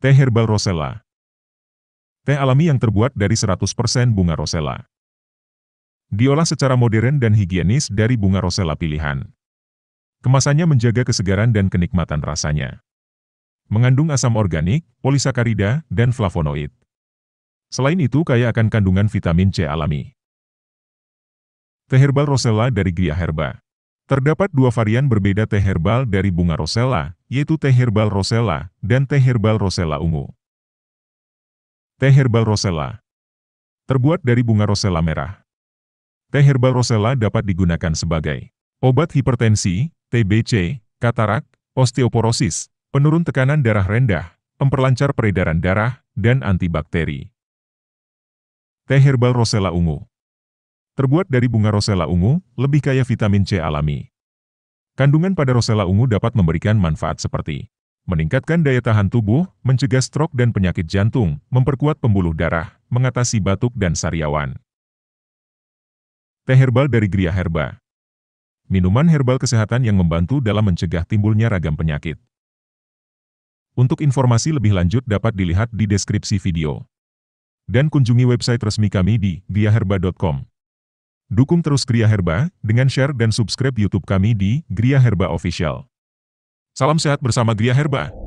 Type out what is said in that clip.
Teh herbal rosella. Teh alami yang terbuat dari 100% bunga rosella. Diolah secara modern dan higienis dari bunga rosella pilihan. Kemasannya menjaga kesegaran dan kenikmatan rasanya. Mengandung asam organik, polisakarida, dan flavonoid. Selain itu kaya akan kandungan vitamin C alami. Teh herbal rosella dari Gria Herba. Terdapat dua varian berbeda teh herbal dari bunga rosella, yaitu teh herbal rosella dan teh herbal rosella ungu. Teh herbal rosella terbuat dari bunga rosella merah. Teh herbal rosella dapat digunakan sebagai obat hipertensi, TBC, katarak, osteoporosis, penurun tekanan darah rendah, memperlancar peredaran darah, dan antibakteri. Teh herbal rosella ungu Terbuat dari bunga rosella ungu, lebih kaya vitamin C alami. Kandungan pada rosella ungu dapat memberikan manfaat seperti meningkatkan daya tahan tubuh, mencegah stroke dan penyakit jantung, memperkuat pembuluh darah, mengatasi batuk dan sariawan. Teh herbal dari Gria Herba Minuman herbal kesehatan yang membantu dalam mencegah timbulnya ragam penyakit. Untuk informasi lebih lanjut dapat dilihat di deskripsi video. Dan kunjungi website resmi kami di diaherba.com. Dukung terus Gria Herba dengan share dan subscribe YouTube kami di Gria Herba Official. Salam sehat bersama Gria Herba.